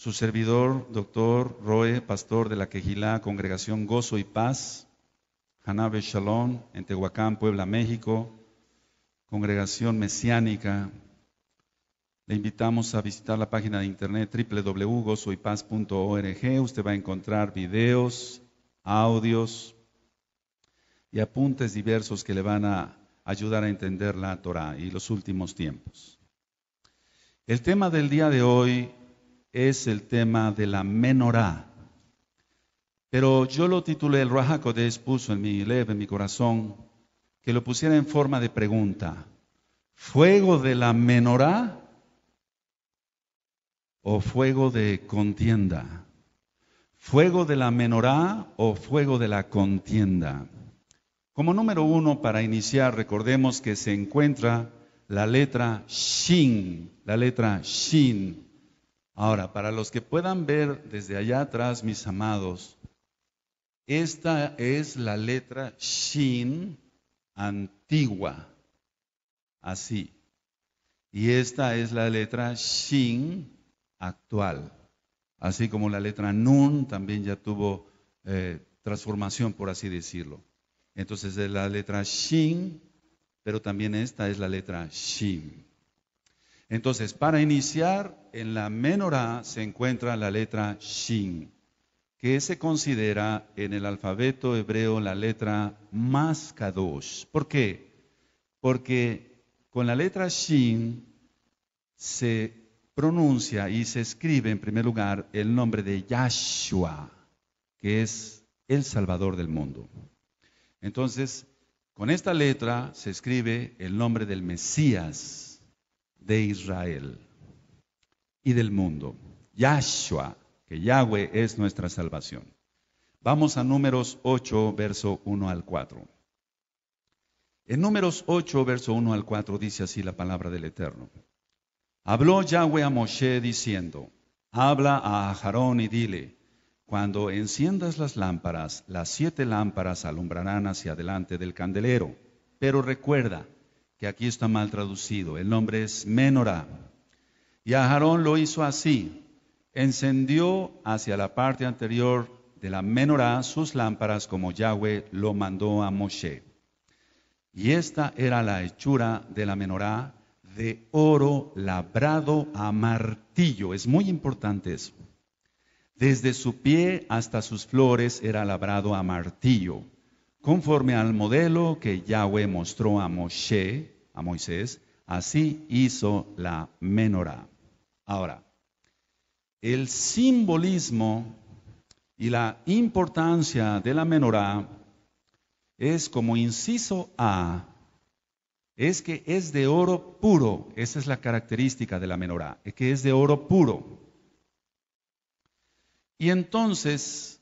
Su servidor, doctor Roe, pastor de la Quejilá, Congregación Gozo y Paz, Hanabe Shalom, en Tehuacán, Puebla, México, Congregación Mesiánica. Le invitamos a visitar la página de internet www.gozoypaz.org. Usted va a encontrar videos, audios y apuntes diversos que le van a ayudar a entender la Torah y los últimos tiempos. El tema del día de hoy es el tema de la menorá. Pero yo lo titulé, el Rahakodes puso en mi leve, en mi corazón, que lo pusiera en forma de pregunta. ¿Fuego de la menorá o fuego de contienda? ¿Fuego de la menorá o fuego de la contienda? Como número uno, para iniciar, recordemos que se encuentra la letra Shin, la letra Shin. Ahora, para los que puedan ver desde allá atrás, mis amados, esta es la letra Shin antigua, así. Y esta es la letra Shin actual, así como la letra Nun también ya tuvo eh, transformación, por así decirlo. Entonces es la letra Shin, pero también esta es la letra Shin. Entonces, para iniciar, en la menorá se encuentra la letra Shin, que se considera en el alfabeto hebreo la letra más kadosh. ¿Por qué? Porque con la letra Shin se pronuncia y se escribe en primer lugar el nombre de Yahshua, que es el Salvador del mundo. Entonces, con esta letra se escribe el nombre del Mesías de Israel y del mundo. Yahshua, que Yahweh es nuestra salvación. Vamos a números 8, verso 1 al 4. En números 8, verso 1 al 4 dice así la palabra del Eterno. Habló Yahweh a Moshe diciendo, habla a Aarón y dile, cuando enciendas las lámparas, las siete lámparas alumbrarán hacia adelante del candelero. Pero recuerda, que aquí está mal traducido. El nombre es Menorá. Y Aarón lo hizo así. Encendió hacia la parte anterior de la Menorá sus lámparas como Yahweh lo mandó a Moshe. Y esta era la hechura de la Menorá de oro labrado a martillo. Es muy importante eso. Desde su pie hasta sus flores era labrado a martillo conforme al modelo que Yahweh mostró a a Moisés, así hizo la menorá. Ahora, el simbolismo y la importancia de la menorá es como inciso A, es que es de oro puro, esa es la característica de la menorá, es que es de oro puro. Y entonces,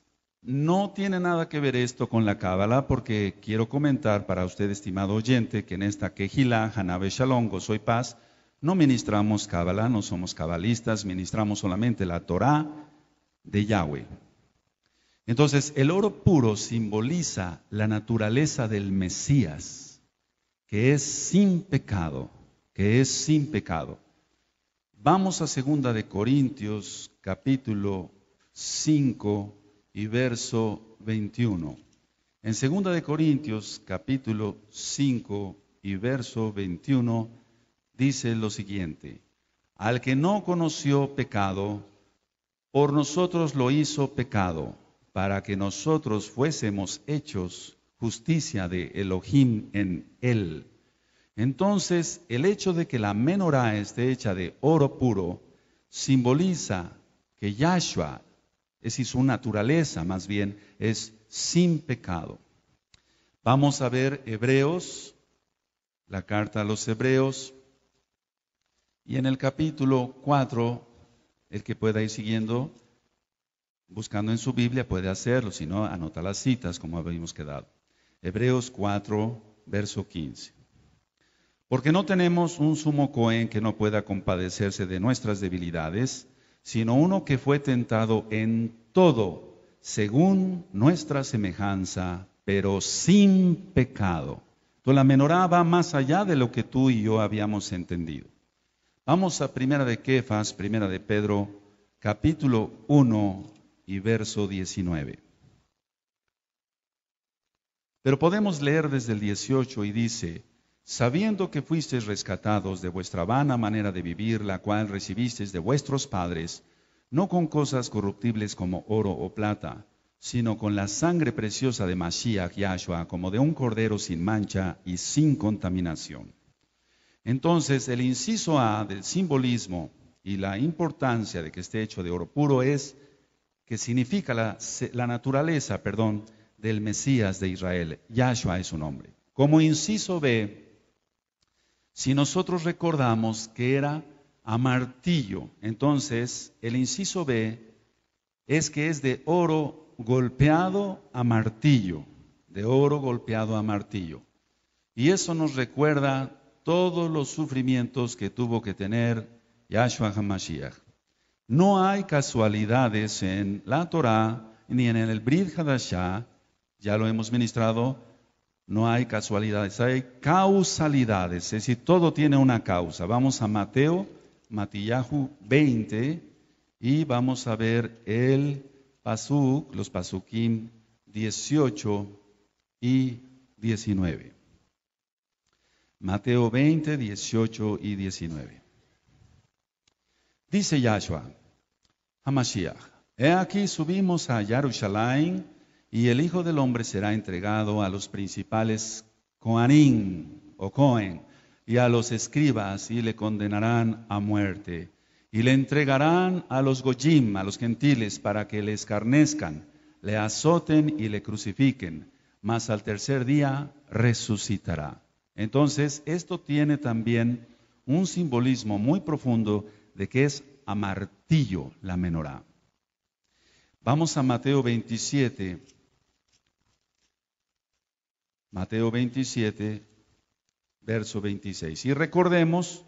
no tiene nada que ver esto con la Cábala, porque quiero comentar para usted, estimado oyente, que en esta quejila, Hanabe Shalom, soy Paz, no ministramos Cábala, no somos cabalistas, ministramos solamente la Torá de Yahweh. Entonces, el oro puro simboliza la naturaleza del Mesías, que es sin pecado, que es sin pecado. Vamos a segunda de Corintios, capítulo 5, y verso 21. En 2 de Corintios capítulo 5 y verso 21 dice lo siguiente: Al que no conoció pecado, por nosotros lo hizo pecado, para que nosotros fuésemos hechos justicia de Elohim en él. Entonces, el hecho de que la menorá esté hecha de oro puro simboliza que Yahshua es decir, su naturaleza más bien es sin pecado. Vamos a ver Hebreos, la carta a los Hebreos, y en el capítulo 4, el que pueda ir siguiendo, buscando en su Biblia, puede hacerlo, si no, anota las citas como habíamos quedado. Hebreos 4, verso 15. Porque no tenemos un sumo Cohen que no pueda compadecerse de nuestras debilidades, sino uno que fue tentado en todo, según nuestra semejanza, pero sin pecado. Entonces la menorá va más allá de lo que tú y yo habíamos entendido. Vamos a Primera de Kefas, Primera de Pedro, capítulo 1 y verso 19. Pero podemos leer desde el 18 y dice, sabiendo que fuisteis rescatados de vuestra vana manera de vivir, la cual recibisteis de vuestros padres, no con cosas corruptibles como oro o plata, sino con la sangre preciosa de Mashiach Yahshua, como de un cordero sin mancha y sin contaminación. Entonces, el inciso A del simbolismo y la importancia de que esté hecho de oro puro es que significa la, la naturaleza, perdón, del Mesías de Israel. Yahshua es su nombre. Como inciso B, si nosotros recordamos que era a martillo, entonces el inciso B es que es de oro golpeado a martillo, de oro golpeado a martillo. Y eso nos recuerda todos los sufrimientos que tuvo que tener Yahshua HaMashiach. No hay casualidades en la Torah ni en el Brit Hadashah, ya lo hemos ministrado, no hay casualidades, hay causalidades, es decir, todo tiene una causa. Vamos a Mateo, Matillahu 20, y vamos a ver el Pasuk, los Pasukim 18 y 19. Mateo 20, 18 y 19. Dice Yahshua, Hamashiach, he aquí subimos a Yerushalayim, y el Hijo del Hombre será entregado a los principales Coanín o Cohen y a los escribas y le condenarán a muerte y le entregarán a los Goyim, a los gentiles, para que le escarnezcan, le azoten y le crucifiquen, mas al tercer día resucitará. Entonces, esto tiene también un simbolismo muy profundo de que es a martillo la menorá. Vamos a Mateo 27, Mateo 27, verso 26. Y recordemos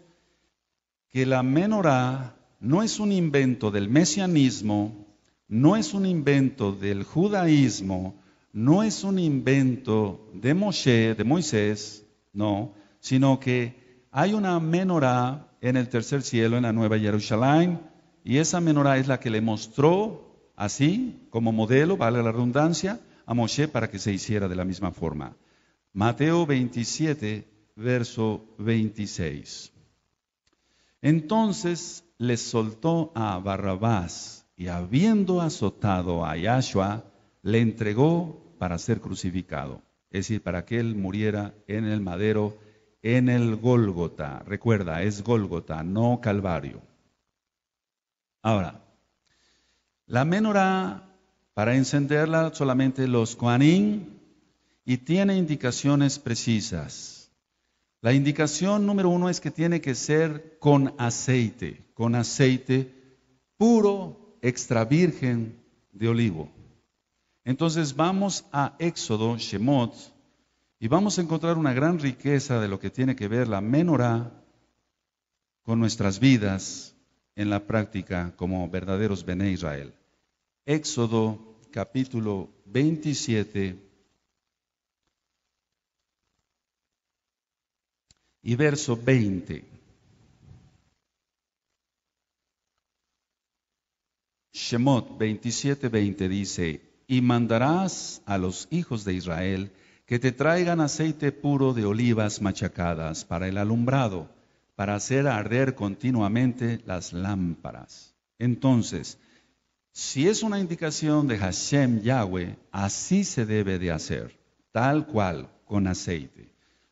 que la menorá no es un invento del mesianismo, no es un invento del judaísmo, no es un invento de Moshe, de Moisés, no, sino que hay una menorá en el tercer cielo, en la Nueva Jerusalén, y esa menorá es la que le mostró así, como modelo, vale la redundancia, a Moshe para que se hiciera de la misma forma. Mateo 27, verso 26. Entonces les soltó a Barrabás y habiendo azotado a Yahshua, le entregó para ser crucificado, es decir, para que él muriera en el madero, en el Gólgota. Recuerda, es Gólgota, no Calvario. Ahora, la menorá, para encenderla solamente los coanín y tiene indicaciones precisas. La indicación número uno es que tiene que ser con aceite, con aceite puro, extra virgen de olivo. Entonces vamos a Éxodo, Shemot, y vamos a encontrar una gran riqueza de lo que tiene que ver la menorá con nuestras vidas en la práctica como verdaderos Bene Israel. Éxodo capítulo 27 y verso 20. Shemot 27, 20 dice, y mandarás a los hijos de Israel que te traigan aceite puro de olivas machacadas para el alumbrado, para hacer arder continuamente las lámparas. Entonces, si es una indicación de Hashem Yahweh, así se debe de hacer, tal cual, con aceite.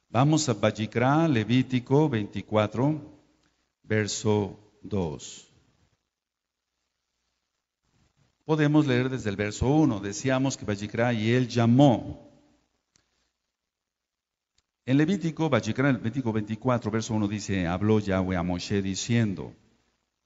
Vamos a Bajikra, Levítico 24, verso 2. Podemos leer desde el verso 1. Decíamos que Bajikra y él llamó. En Levítico, Bajikra, Levítico 24, verso 1 dice, habló Yahweh a Moshe diciendo,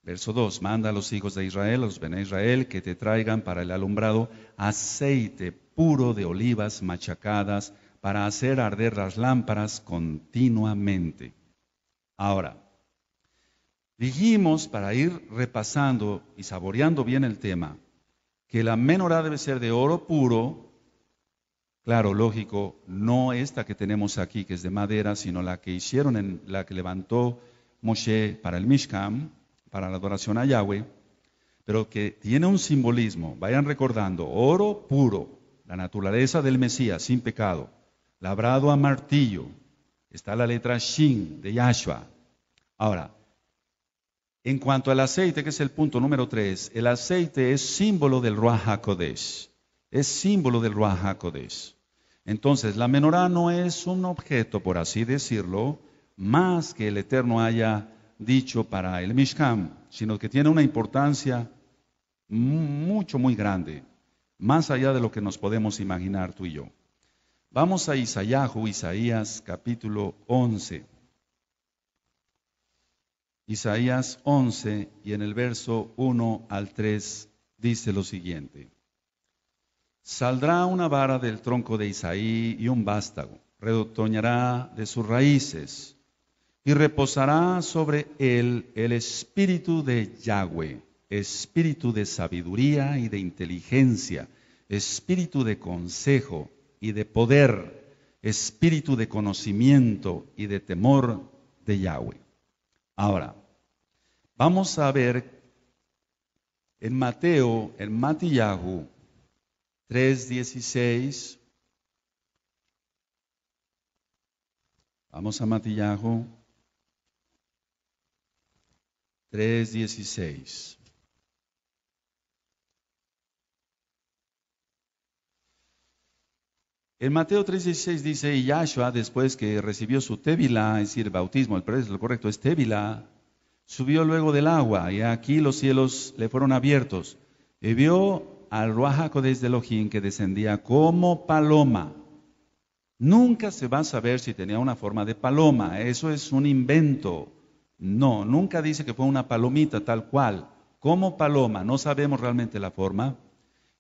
verso 2, manda a los hijos de Israel, a los a Israel, que te traigan para el alumbrado aceite puro de olivas machacadas para hacer arder las lámparas continuamente. Ahora, dijimos para ir repasando y saboreando bien el tema, que la menorá debe ser de oro puro, claro, lógico, no esta que tenemos aquí, que es de madera, sino la que hicieron, en, la que levantó Moshe para el Mishkam, para la adoración a Yahweh, pero que tiene un simbolismo, vayan recordando, oro puro, la naturaleza del Mesías, sin pecado labrado a martillo, está la letra Shin de Yahshua. Ahora, en cuanto al aceite, que es el punto número tres, el aceite es símbolo del Ruach HaKodesh. Es símbolo del Ruach HaKodesh. Entonces, la menorá no es un objeto, por así decirlo, más que el Eterno haya dicho para el Mishkan, sino que tiene una importancia mucho, muy grande, más allá de lo que nos podemos imaginar tú y yo. Vamos a Isaías capítulo 11. Isaías 11 y en el verso 1 al 3 dice lo siguiente. Saldrá una vara del tronco de Isaí y un vástago, redotoñará de sus raíces y reposará sobre él el espíritu de Yahweh, espíritu de sabiduría y de inteligencia, espíritu de consejo y de poder, espíritu de conocimiento y de temor de Yahweh. Ahora, vamos a ver en Mateo, en Matillahu 3.16. Vamos a Matillahu 3.16. En Mateo 3:16 dice, y Yahshua, después que recibió su tébila, es decir, bautismo, el precio, lo correcto es tébila, subió luego del agua, y aquí los cielos le fueron abiertos, y vio al Ruajaco desde Elohim que descendía como paloma. Nunca se va a saber si tenía una forma de paloma, eso es un invento. No, nunca dice que fue una palomita tal cual, como paloma, no sabemos realmente la forma,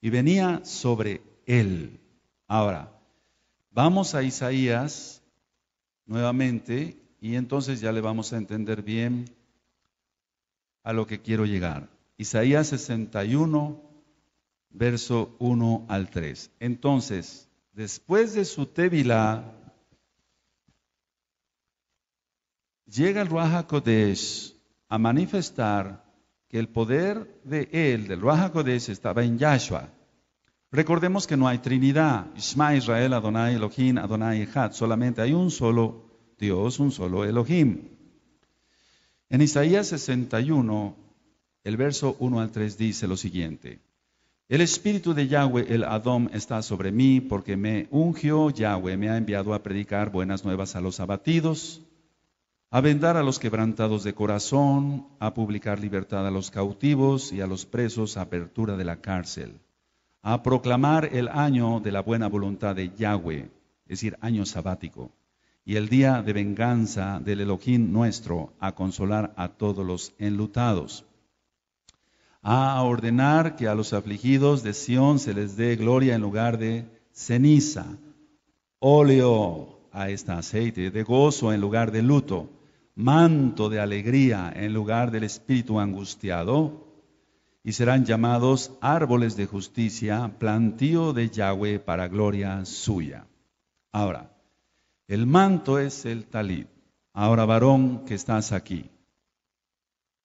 y venía sobre él. Ahora, Vamos a Isaías nuevamente y entonces ya le vamos a entender bien a lo que quiero llegar. Isaías 61, verso 1 al 3. Entonces, después de su tevila, llega el Ruaja Kodesh a manifestar que el poder de él, del Ruaja Kodesh, estaba en Yahshua. Recordemos que no hay Trinidad, ismael Israel, Adonai Elohim, Adonai Echad, solamente hay un solo Dios, un solo Elohim. En Isaías 61, el verso 1 al 3 dice lo siguiente. El espíritu de Yahweh, el Adón, está sobre mí porque me ungió Yahweh, me ha enviado a predicar buenas nuevas a los abatidos, a vendar a los quebrantados de corazón, a publicar libertad a los cautivos y a los presos, apertura de la cárcel a proclamar el año de la buena voluntad de Yahweh, es decir, año sabático, y el día de venganza del Elohim nuestro, a consolar a todos los enlutados, a ordenar que a los afligidos de Sión se les dé gloria en lugar de ceniza, óleo a este aceite, de gozo en lugar de luto, manto de alegría en lugar del espíritu angustiado, y serán llamados árboles de justicia, plantío de Yahweh para gloria suya. Ahora, el manto es el talit. Ahora, varón que estás aquí,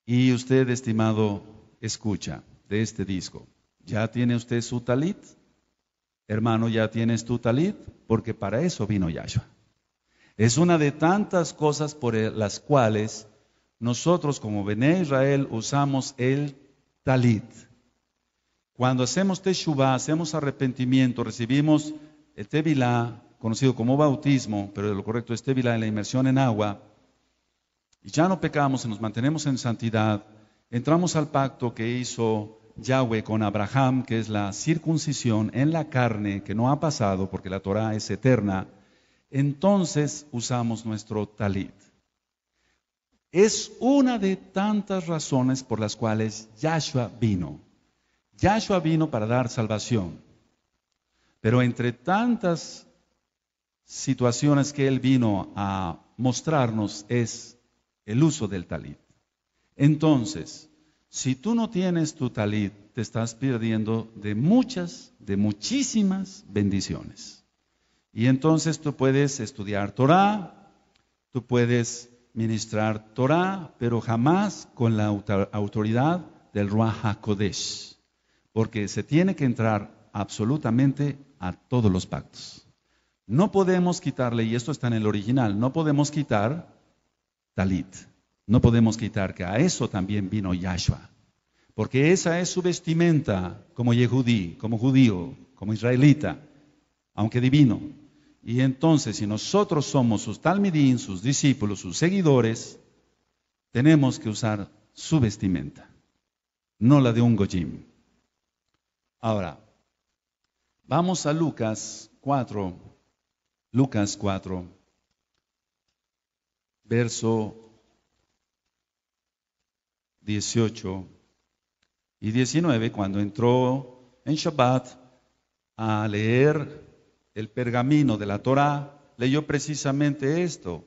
y usted, estimado, escucha de este disco, ¿ya tiene usted su talit? Hermano, ¿ya tienes tu talit? Porque para eso vino Yahshua. Es una de tantas cosas por las cuales nosotros como Bené Israel usamos el talit. Cuando hacemos Teshuvah, hacemos arrepentimiento, recibimos el tevilá, conocido como bautismo, pero lo correcto es tevilá en la inmersión en agua, y ya no pecamos y nos mantenemos en santidad, entramos al pacto que hizo Yahweh con Abraham, que es la circuncisión en la carne, que no ha pasado porque la Torah es eterna, entonces usamos nuestro talit. Es una de tantas razones por las cuales Yahshua vino. Yahshua vino para dar salvación. Pero entre tantas situaciones que él vino a mostrarnos es el uso del talit. Entonces, si tú no tienes tu talit, te estás perdiendo de muchas, de muchísimas bendiciones. Y entonces tú puedes estudiar Torah, tú puedes ministrar Torah, pero jamás con la autoridad del Ruach HaKodesh, porque se tiene que entrar absolutamente a todos los pactos. No podemos quitarle, y esto está en el original, no podemos quitar Talit, no podemos quitar que a eso también vino Yahshua, porque esa es su vestimenta como Yehudí, como judío, como israelita, aunque divino. Y entonces, si nosotros somos sus talmidín, sus discípulos, sus seguidores, tenemos que usar su vestimenta, no la de un gojim. Ahora, vamos a Lucas 4, Lucas 4, verso 18 y 19, cuando entró en Shabbat a leer el pergamino de la Torá, leyó precisamente esto,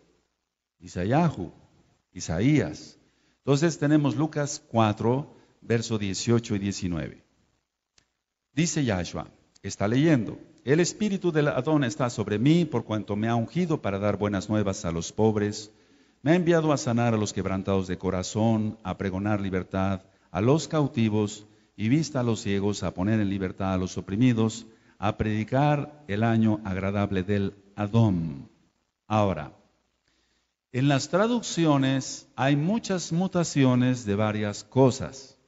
Isaías. Entonces tenemos Lucas 4, verso 18 y 19. Dice Yahshua, está leyendo, el espíritu del Adón está sobre mí por cuanto me ha ungido para dar buenas nuevas a los pobres, me ha enviado a sanar a los quebrantados de corazón, a pregonar libertad a los cautivos y vista a los ciegos, a poner en libertad a los oprimidos, a predicar el año agradable del Adón. Ahora, en las traducciones hay muchas mutaciones de varias cosas.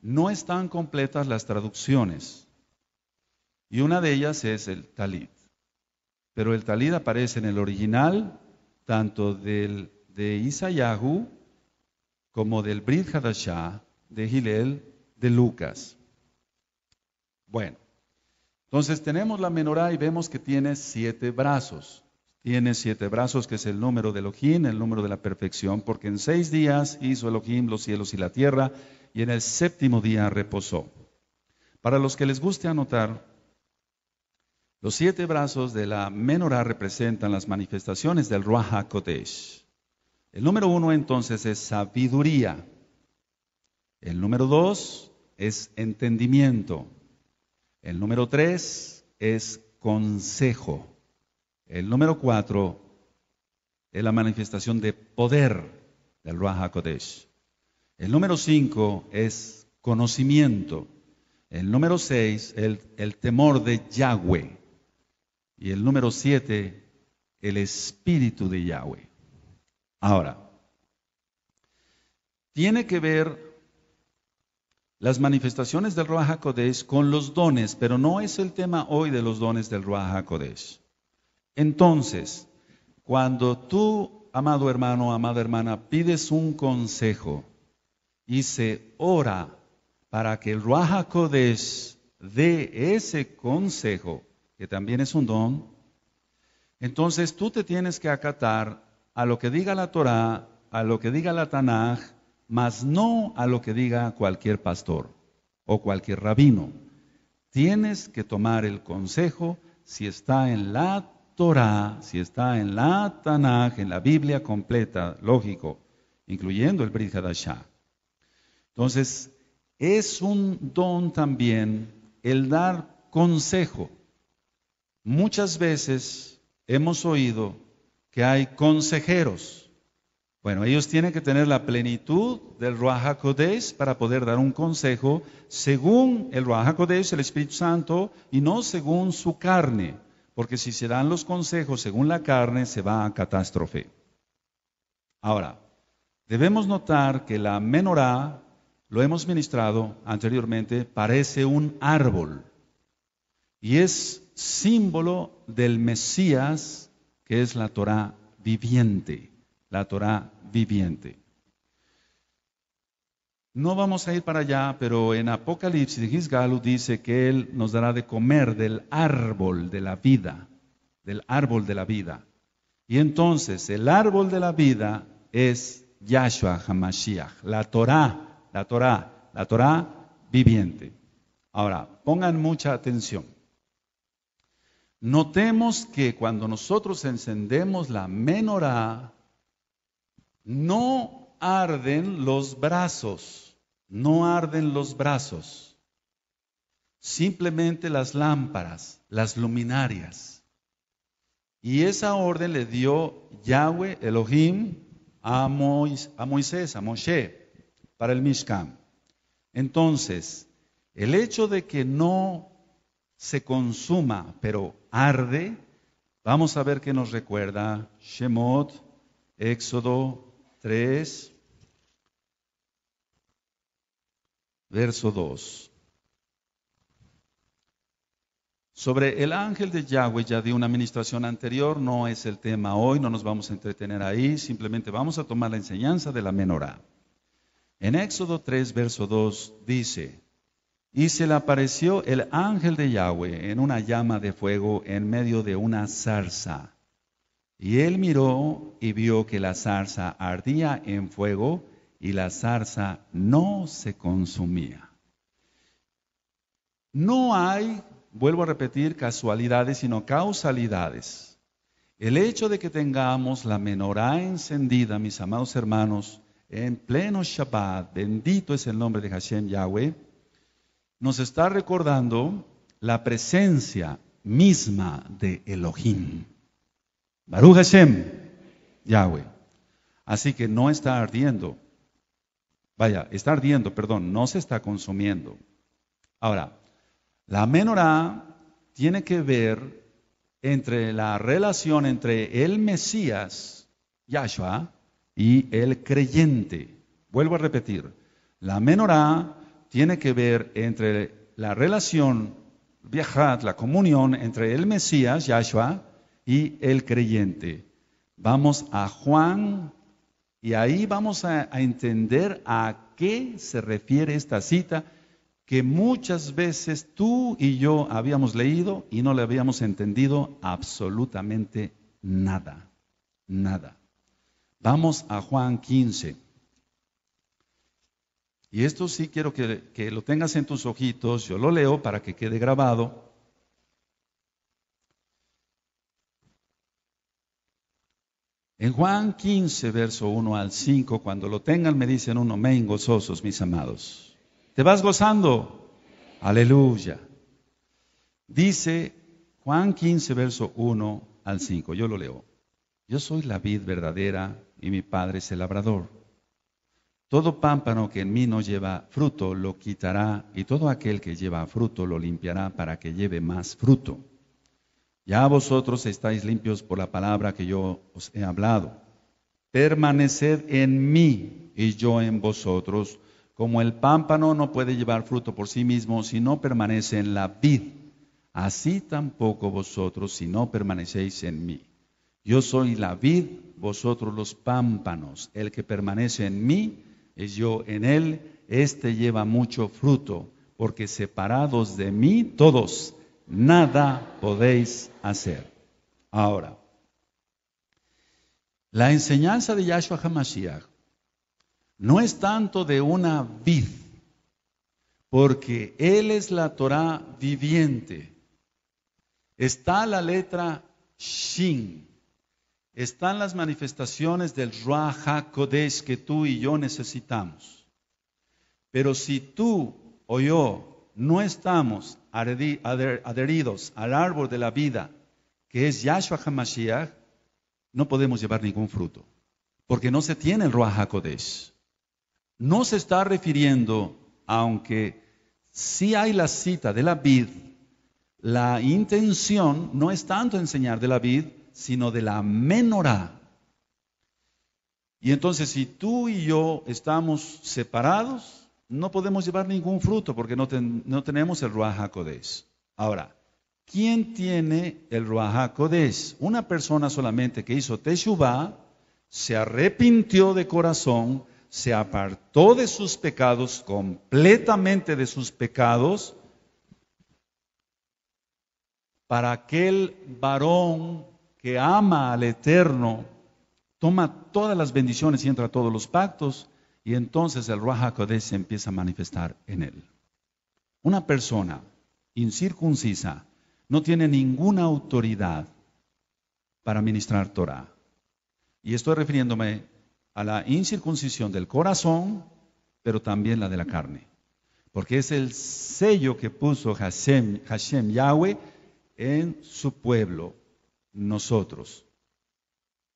No están completas las traducciones. Y una de ellas es el Talit. Pero el Talit aparece en el original, tanto del, de Isayahu como del Brit Hadashah, de Gilel, de Lucas. Bueno, entonces tenemos la menorá y vemos que tiene siete brazos. Tiene siete brazos, que es el número de Elohim, el número de la perfección, porque en seis días hizo Elohim los cielos y la tierra, y en el séptimo día reposó. Para los que les guste anotar, los siete brazos de la menorá representan las manifestaciones del Ruach El número uno entonces es sabiduría. El número dos es entendimiento. El número tres es consejo. El número cuatro es la manifestación de poder del Ruach HaKodesh. El número cinco es conocimiento. El número seis, el, el temor de Yahweh. Y el número siete, el espíritu de Yahweh. Ahora, tiene que ver las manifestaciones del Ruach HaKodesh con los dones, pero no es el tema hoy de los dones del Ruach HaKodesh. Entonces, cuando tú, amado hermano, amada hermana, pides un consejo y se ora para que el Ruach HaKodesh dé ese consejo, que también es un don, entonces tú te tienes que acatar a lo que diga la Torá, a lo que diga la Tanaj, mas no a lo que diga cualquier pastor o cualquier rabino. Tienes que tomar el consejo si está en la Torah, si está en la Tanaj, en la Biblia completa, lógico, incluyendo el Brit Hadashah. Entonces, es un don también el dar consejo. Muchas veces hemos oído que hay consejeros bueno, ellos tienen que tener la plenitud del Ruach HaKodesh para poder dar un consejo según el Ruach HaKodesh, el Espíritu Santo, y no según su carne. Porque si se dan los consejos según la carne, se va a catástrofe. Ahora, debemos notar que la menorá, lo hemos ministrado anteriormente, parece un árbol. Y es símbolo del Mesías, que es la Torah viviente la Torá viviente. No vamos a ir para allá, pero en Apocalipsis de Gisgalu dice que Él nos dará de comer del árbol de la vida, del árbol de la vida. Y entonces el árbol de la vida es Yahshua Hamashiach, la Torá, la Torá, la Torá viviente. Ahora, pongan mucha atención. Notemos que cuando nosotros encendemos la menorá, no arden los brazos, no arden los brazos, simplemente las lámparas, las luminarias. Y esa orden le dio Yahweh Elohim a, a Moisés, a Moshe, para el Mishkan. Entonces, el hecho de que no se consuma, pero arde, vamos a ver que nos recuerda Shemot, Éxodo 3, verso 2. Sobre el ángel de Yahweh ya di una administración anterior, no es el tema hoy, no nos vamos a entretener ahí, simplemente vamos a tomar la enseñanza de la menorá. En Éxodo 3, verso 2 dice, y se le apareció el ángel de Yahweh en una llama de fuego en medio de una zarza. Y él miró y vio que la zarza ardía en fuego y la zarza no se consumía. No hay, vuelvo a repetir, casualidades, sino causalidades. El hecho de que tengamos la menorá encendida, mis amados hermanos, en pleno Shabbat, bendito es el nombre de Hashem Yahweh, nos está recordando la presencia misma de Elohim. Baruch Hashem, Yahweh. Así que no está ardiendo. Vaya, está ardiendo, perdón, no se está consumiendo. Ahora, la menorá tiene que ver entre la relación entre el Mesías, Yahshua, y el creyente. Vuelvo a repetir, la menorá tiene que ver entre la relación, la comunión entre el Mesías, Yahshua, y el creyente. Vamos a Juan y ahí vamos a, entender a qué se refiere esta cita que muchas veces tú y yo habíamos leído y no le habíamos entendido absolutamente nada, nada. Vamos a Juan 15. Y esto sí quiero que, que, lo tengas en tus ojitos, yo lo leo para que quede grabado. En Juan 15, verso 1 al 5, cuando lo tengan me dicen uno, men gozosos, mis amados. ¿Te vas gozando? Aleluya. Dice Juan 15, verso 1 al 5, yo lo leo. Yo soy la vid verdadera y mi Padre es el labrador. Todo pámpano que en mí no lleva fruto lo quitará y todo aquel que lleva fruto lo limpiará para que lleve más fruto. Ya vosotros estáis limpios por la palabra que yo os he hablado. Permaneced en mí y yo en vosotros. Como el pámpano no puede llevar fruto por sí mismo si no permanece en la vid, así tampoco vosotros si no permanecéis en mí. Yo soy la vid, vosotros los pámpanos. El que permanece en mí y yo en él, este lleva mucho fruto, porque separados de mí todos nada podéis hacer. Ahora, la enseñanza de Yahshua HaMashiach no es tanto de una vid, porque Él es la Torah viviente. Está la letra Shin, están las manifestaciones del Ruach HaKodesh que tú y yo necesitamos. Pero si tú o yo no estamos adheridos al árbol de la vida, que es Yahshua HaMashiach, no podemos llevar ningún fruto, porque no se tiene el Ruach HaKodesh. No se está refiriendo, aunque sí hay la cita de la vid, la intención no es tanto enseñar de la vid, sino de la menorá. Y entonces, si tú y yo estamos separados, no podemos llevar ningún fruto porque no, tenemos el Ruach Ahora, ¿quién tiene el Ruach Una persona solamente que hizo Teshuvah, se arrepintió de corazón, se apartó de sus pecados, completamente de sus pecados, para aquel varón que ama al Eterno, toma todas las bendiciones y entra a todos los pactos, y entonces el Ruach HaKodesh se empieza a manifestar en él. Una persona incircuncisa no tiene ninguna autoridad para ministrar Torah. Y estoy refiriéndome a la incircuncisión del corazón, pero también la de la carne. Porque es el sello que puso Hashem, Hashem Yahweh en su pueblo, nosotros,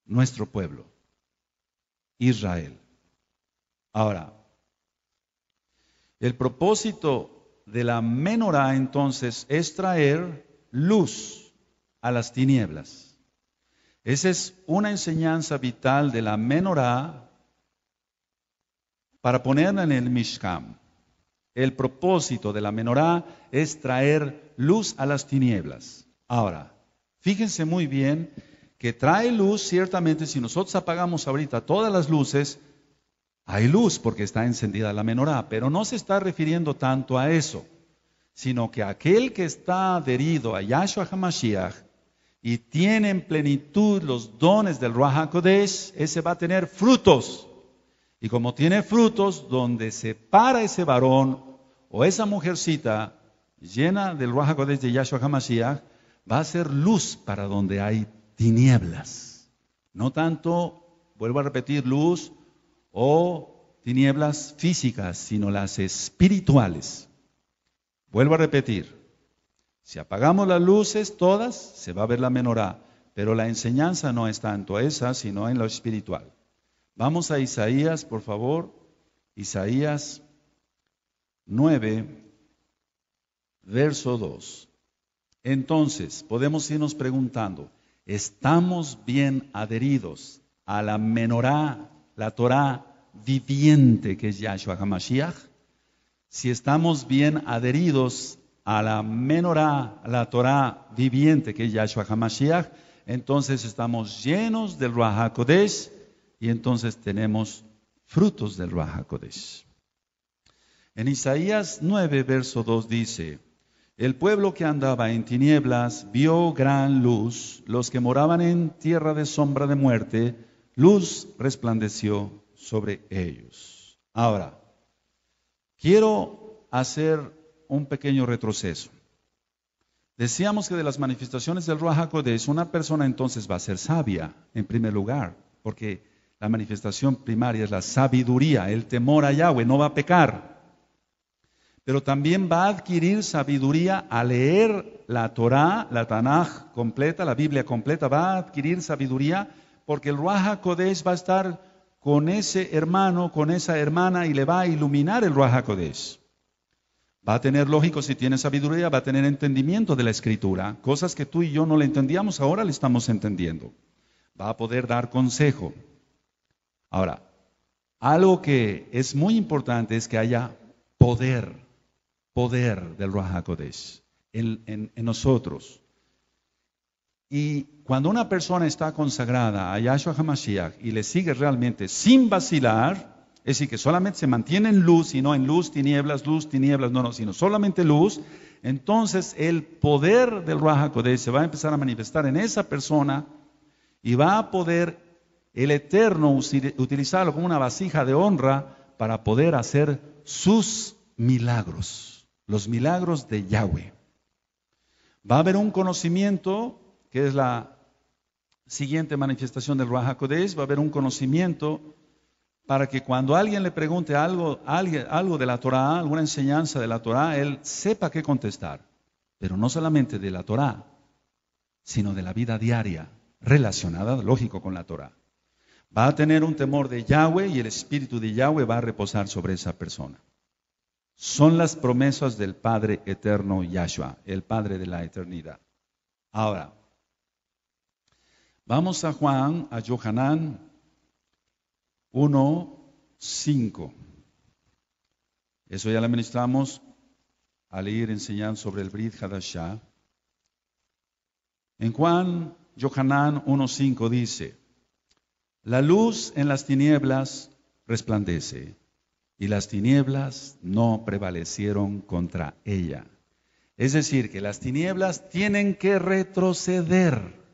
nuestro pueblo, Israel. Ahora, el propósito de la menorá entonces es traer luz a las tinieblas. Esa es una enseñanza vital de la menorá para ponerla en el Mishkam. El propósito de la menorá es traer luz a las tinieblas. Ahora, fíjense muy bien que trae luz, ciertamente, si nosotros apagamos ahorita todas las luces, hay luz porque está encendida la menorá, pero no se está refiriendo tanto a eso, sino que aquel que está adherido a Yahshua HaMashiach y tiene en plenitud los dones del Ruach HaKodesh, ese va a tener frutos. Y como tiene frutos, donde se para ese varón o esa mujercita llena del Ruach HaKodesh de Yahshua HaMashiach, va a ser luz para donde hay tinieblas. No tanto, vuelvo a repetir, luz o tinieblas físicas, sino las espirituales. Vuelvo a repetir, si apagamos las luces todas, se va a ver la menorá, pero la enseñanza no es tanto esa, sino en lo espiritual. Vamos a Isaías, por favor, Isaías 9, verso 2. Entonces, podemos irnos preguntando, ¿estamos bien adheridos a la menorá, la Torá, viviente que es Yahshua HaMashiach, si estamos bien adheridos a la menorá, a la Torah viviente que es Yahshua HaMashiach, entonces estamos llenos del Ruach y entonces tenemos frutos del Ruach En Isaías 9, verso 2 dice, el pueblo que andaba en tinieblas vio gran luz, los que moraban en tierra de sombra de muerte, luz resplandeció sobre ellos. Ahora, quiero hacer un pequeño retroceso. Decíamos que de las manifestaciones del Ruach una persona entonces va a ser sabia, en primer lugar, porque la manifestación primaria es la sabiduría, el temor a Yahweh, no va a pecar. Pero también va a adquirir sabiduría a leer la Torá, la Tanaj completa, la Biblia completa, va a adquirir sabiduría porque el Ruach HaKodesh va a estar con ese hermano, con esa hermana y le va a iluminar el Ruach HaKodesh. Va a tener lógico si tiene sabiduría, va a tener entendimiento de la escritura. Cosas que tú y yo no le entendíamos, ahora le estamos entendiendo. Va a poder dar consejo. Ahora, algo que es muy importante es que haya poder, poder del Ruach HaKodesh en, en nosotros. Y cuando una persona está consagrada a Yahshua HaMashiach y le sigue realmente sin vacilar, es decir, que solamente se mantiene en luz y no en luz, tinieblas, luz, tinieblas, no, no, sino solamente luz, entonces el poder del Ruach HaKodesh se va a empezar a manifestar en esa persona y va a poder el Eterno utilizarlo como una vasija de honra para poder hacer sus milagros, los milagros de Yahweh. Va a haber un conocimiento que es la siguiente manifestación del Ruach HaKodesh, va a haber un conocimiento para que cuando alguien le pregunte algo, algo de la Torá, alguna enseñanza de la Torá, él sepa qué contestar. Pero no solamente de la Torá, sino de la vida diaria, relacionada, lógico, con la Torá. Va a tener un temor de Yahweh y el espíritu de Yahweh va a reposar sobre esa persona. Son las promesas del Padre Eterno Yahshua, el Padre de la Eternidad. Ahora, Vamos a Juan, a Johanán 1.5. Eso ya lo ministramos al ir enseñando sobre el Brit Hadashah. En Juan, Johanán 1.5 dice, la luz en las tinieblas resplandece y las tinieblas no prevalecieron contra ella. Es decir, que las tinieblas tienen que retroceder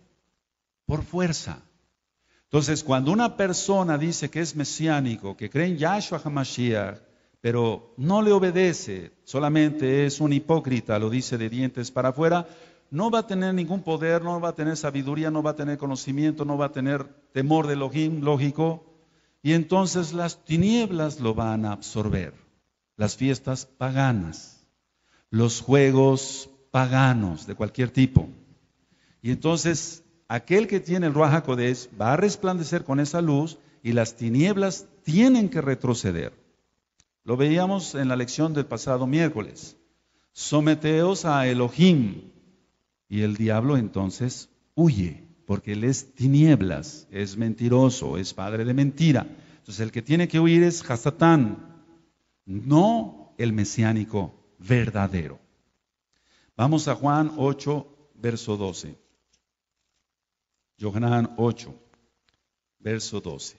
por fuerza. Entonces, cuando una persona dice que es mesiánico, que cree en Yahshua HaMashiach, pero no le obedece, solamente es un hipócrita, lo dice de dientes para afuera, no va a tener ningún poder, no va a tener sabiduría, no va a tener conocimiento, no va a tener temor de Elohim, lógico, y entonces las tinieblas lo van a absorber, las fiestas paganas, los juegos paganos de cualquier tipo. Y entonces aquel que tiene el Ruach HaKodesh va a resplandecer con esa luz y las tinieblas tienen que retroceder. Lo veíamos en la lección del pasado miércoles. Someteos a Elohim y el diablo entonces huye, porque él es tinieblas, es mentiroso, es padre de mentira. Entonces el que tiene que huir es Hasatán, no el mesiánico verdadero. Vamos a Juan 8, verso 12. Yohanan 8, verso 12.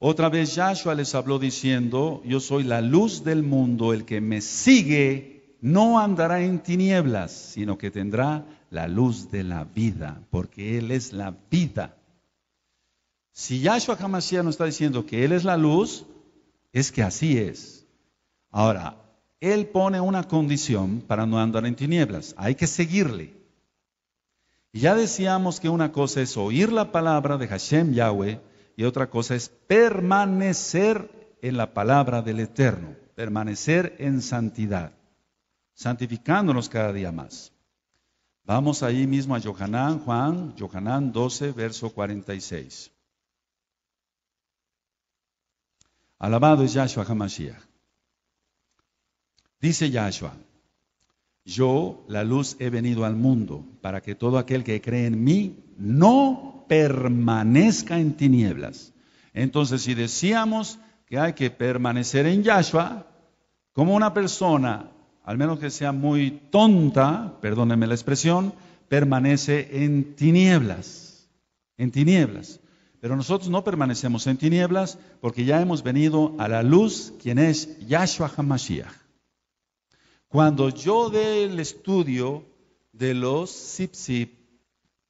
Otra vez Yahshua les habló diciendo, yo soy la luz del mundo, el que me sigue no andará en tinieblas, sino que tendrá la luz de la vida, porque Él es la vida. Si Yahshua Hamashiach nos está diciendo que Él es la luz, es que así es. Ahora, Él pone una condición para no andar en tinieblas, hay que seguirle. Y ya decíamos que una cosa es oír la palabra de Hashem Yahweh y otra cosa es permanecer en la palabra del Eterno, permanecer en santidad, santificándonos cada día más. Vamos ahí mismo a Johanán, Juan, Johanán 12, verso 46. Alabado es Yahshua HaMashiach. Dice Yahshua, yo, la luz, he venido al mundo para que todo aquel que cree en mí no permanezca en tinieblas. Entonces, si decíamos que hay que permanecer en Yahshua, como una persona, al menos que sea muy tonta, perdónenme la expresión, permanece en tinieblas, en tinieblas. Pero nosotros no permanecemos en tinieblas porque ya hemos venido a la luz, quien es Yahshua HaMashiach. Cuando yo dé el estudio de los zip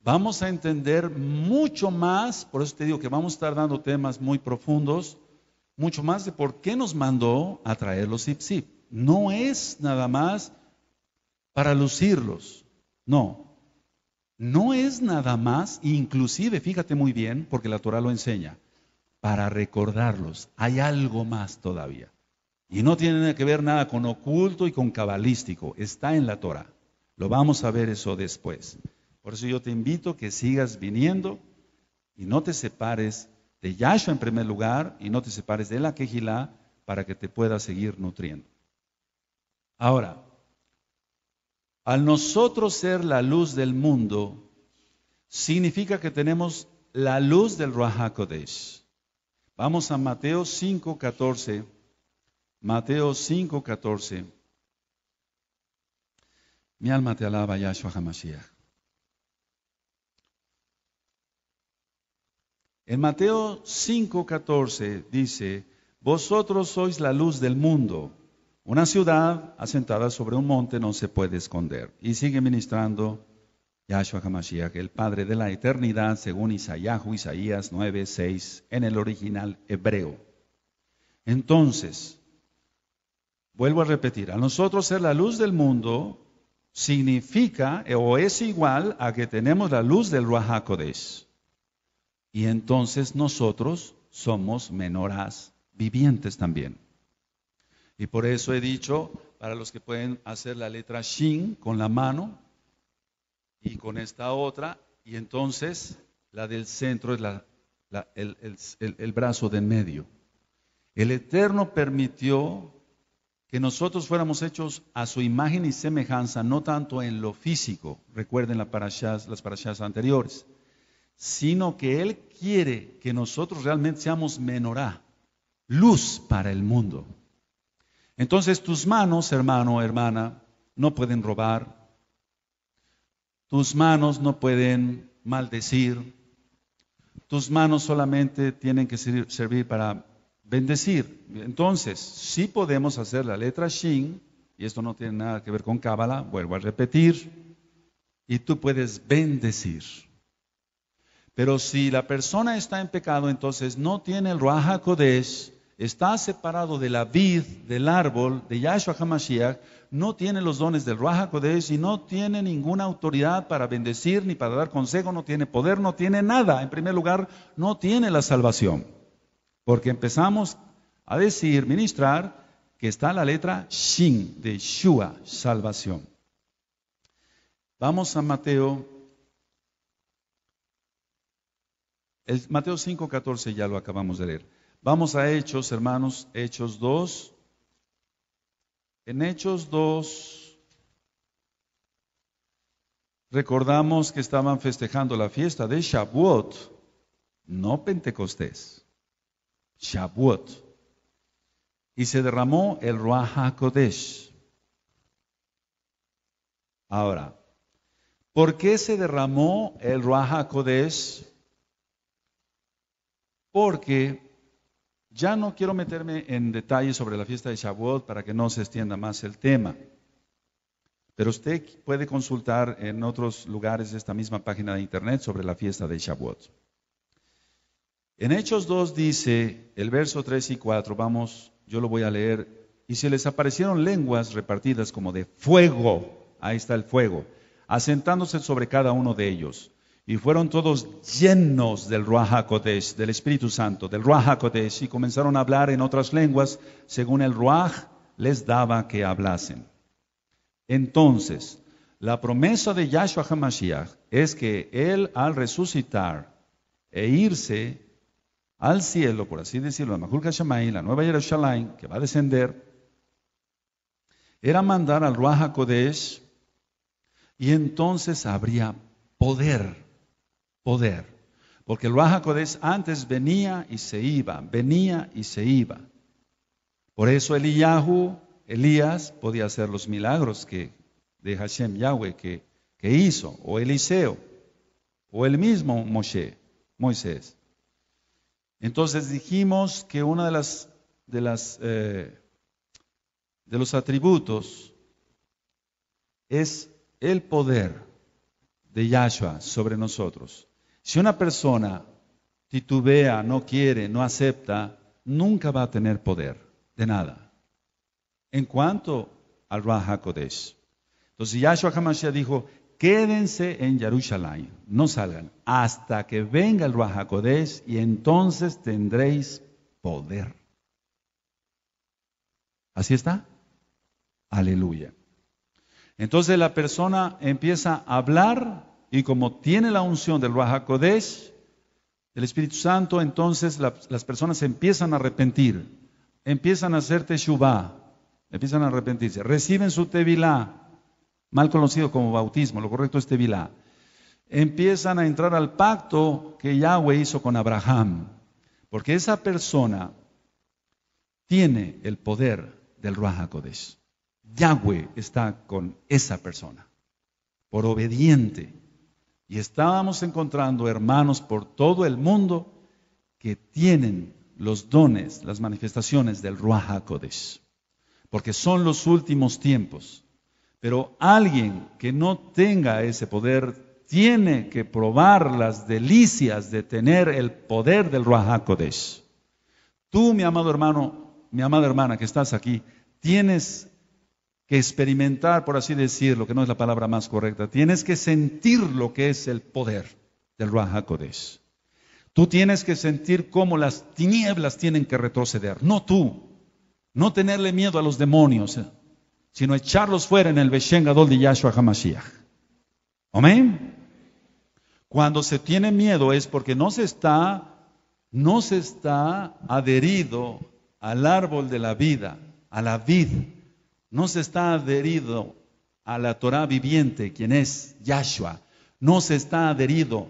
vamos a entender mucho más, por eso te digo que vamos a estar dando temas muy profundos, mucho más de por qué nos mandó a traer los zip No es nada más para lucirlos, no. No es nada más, inclusive, fíjate muy bien, porque la Torah lo enseña, para recordarlos. Hay algo más todavía. Y no tiene que ver nada con oculto y con cabalístico. Está en la Torah. Lo vamos a ver eso después. Por eso yo te invito que sigas viniendo y no te separes de Yahshua en primer lugar y no te separes de la Kejilá para que te pueda seguir nutriendo. Ahora, al nosotros ser la luz del mundo, significa que tenemos la luz del Ruach Vamos a Mateo 5, 14. Mateo 5.14 Mi alma te alaba, Yahshua HaMashiach. En Mateo 5.14 dice, vosotros sois la luz del mundo. Una ciudad asentada sobre un monte no se puede esconder. Y sigue ministrando Yahshua HaMashiach, el Padre de la Eternidad, según Isaías 9.6 en el original hebreo. Entonces, Vuelvo a repetir, a nosotros ser la luz del mundo significa o es igual a que tenemos la luz del Ruajacodes. Y entonces nosotros somos menoras vivientes también. Y por eso he dicho, para los que pueden hacer la letra Shin con la mano y con esta otra, y entonces la del centro es la, el, el brazo de en medio. El Eterno permitió que nosotros fuéramos hechos a su imagen y semejanza, no tanto en lo físico, recuerden las parashas anteriores, sino que Él quiere que nosotros realmente seamos menorá, luz para el mundo. Entonces tus manos, hermano, hermana, no pueden robar, tus manos no pueden maldecir, tus manos solamente tienen que servir para Bendecir. Entonces, si podemos hacer la letra Shin, y esto no tiene nada que ver con Cábala, vuelvo a repetir, y tú puedes bendecir. Pero si la persona está en pecado, entonces no tiene el Ruach HaKodesh, está separado de la vid, del árbol, de Yahshua HaMashiach, no tiene los dones del Ruach HaKodesh y no tiene ninguna autoridad para bendecir ni para dar consejo, no tiene poder, no tiene nada. En primer lugar, no tiene la salvación. Porque empezamos a decir, ministrar, que está la letra Shin de Shua, salvación. Vamos a Mateo. El Mateo 5:14 ya lo acabamos de leer. Vamos a Hechos, hermanos, Hechos 2. En Hechos 2 recordamos que estaban festejando la fiesta de Shavuot, no Pentecostés. Shavuot, y se derramó el Ruach HaKodesh. Ahora, ¿por qué se derramó el Ruach HaKodesh? Porque ya no quiero meterme en detalles sobre la fiesta de Shavuot para que no se extienda más el tema. Pero usted puede consultar en otros lugares esta misma página de internet sobre la fiesta de Shavuot. En Hechos 2 dice, el verso 3 y 4, vamos, yo lo voy a leer, y se les aparecieron lenguas repartidas como de fuego, ahí está el fuego, asentándose sobre cada uno de ellos. Y fueron todos llenos del Ruajacodesh, del Espíritu Santo, del Ruajacodesh, y comenzaron a hablar en otras lenguas según el Ruaj les daba que hablasen. Entonces, la promesa de Yahshua HaMashiach es que Él al resucitar e irse al cielo, por así decirlo, la Mahul Hashemayim, la nueva Jerusalén que va a descender, era mandar al Ruach HaKodesh y entonces habría poder, poder. Porque el Ruach antes venía y se iba, venía y se iba. Por eso Eliyahu, Elías, podía hacer los milagros que, de Hashem Yahweh que, que hizo, o Eliseo, o el mismo Moshe, Moisés. Entonces dijimos que uno de, las, de, las, eh, de los atributos es el poder de Yahshua sobre nosotros. Si una persona titubea, no quiere, no acepta, nunca va a tener poder de nada. En cuanto al Raja Entonces Yahshua Hamashiach dijo, quédense en Jerusalén, no salgan, hasta que venga el Rajacodesh y entonces tendréis poder. ¿Así está? Aleluya. Entonces la persona empieza a hablar y como tiene la unción del Rajacodesh, el Espíritu Santo, entonces las personas empiezan a arrepentir, empiezan a hacer teshuvah, empiezan a arrepentirse, reciben su tevilá, mal conocido como bautismo, lo correcto es Tevilá, empiezan a entrar al pacto que Yahweh hizo con Abraham, porque esa persona tiene el poder del Ruach HaKodesh. Yahweh está con esa persona, por obediente. Y estábamos encontrando hermanos por todo el mundo que tienen los dones, las manifestaciones del Ruach HaKodesh, porque son los últimos tiempos. Pero alguien que no tenga ese poder tiene que probar las delicias de tener el poder del Ruajacodesh. Tú, mi amado hermano, mi amada hermana que estás aquí, tienes que experimentar, por así decirlo, que no es la palabra más correcta, tienes que sentir lo que es el poder del Ruajacodesh. Tú tienes que sentir cómo las tinieblas tienen que retroceder, no tú. No tenerle miedo a los demonios, eh sino echarlos fuera en el Beshen Gadol de Yahshua HaMashiach. Amén. Cuando se tiene miedo es porque no se está, no se está adherido al árbol de la vida, a la vid, no se está adherido a la Torah viviente, quien es Yahshua, no se está adherido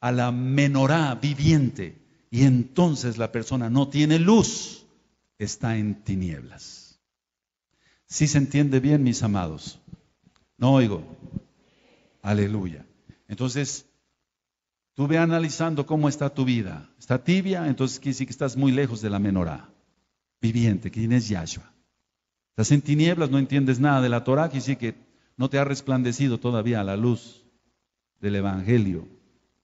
a la menorá viviente, y entonces la persona no tiene luz, está en tinieblas. Si se entiende bien, mis amados? No oigo. Aleluya. Entonces, tú ve analizando cómo está tu vida. Está tibia, entonces quiere decir que estás muy lejos de la menorá viviente, que es Yahshua. Estás en tinieblas, no entiendes nada de la Torah, quiere decir que no te ha resplandecido todavía la luz del Evangelio,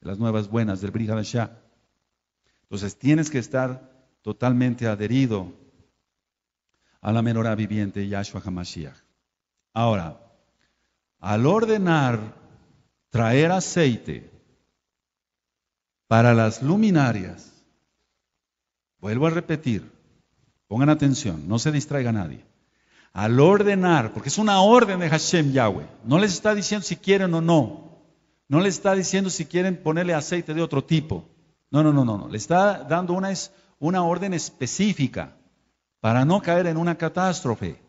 de las nuevas buenas, del Brihadashah. Entonces tienes que estar totalmente adherido a la menorá viviente Yahshua HaMashiach. Ahora, al ordenar traer aceite para las luminarias, vuelvo a repetir, pongan atención, no se distraiga nadie. Al ordenar, porque es una orden de Hashem Yahweh, no les está diciendo si quieren o no, no les está diciendo si quieren ponerle aceite de otro tipo, no, no, no, no, no. le está dando una, una orden específica para no caer en una catástrofe.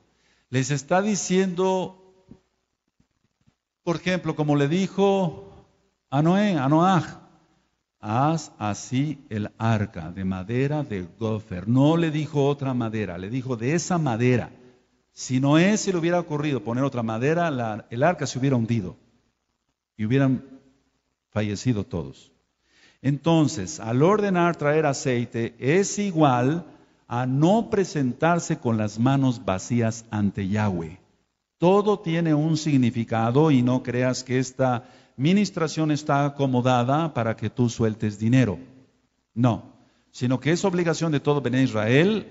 Les está diciendo, por ejemplo, como le dijo a Noé, a Noaj, haz así el arca de madera de gofer. No le dijo otra madera, le dijo de esa madera. Si Noé se le hubiera ocurrido poner otra madera, el arca se hubiera hundido y hubieran fallecido todos. Entonces, al ordenar traer aceite, es igual a no presentarse con las manos vacías ante Yahweh. Todo tiene un significado y no creas que esta ministración está acomodada para que tú sueltes dinero. No, sino que es obligación de todo Bené Israel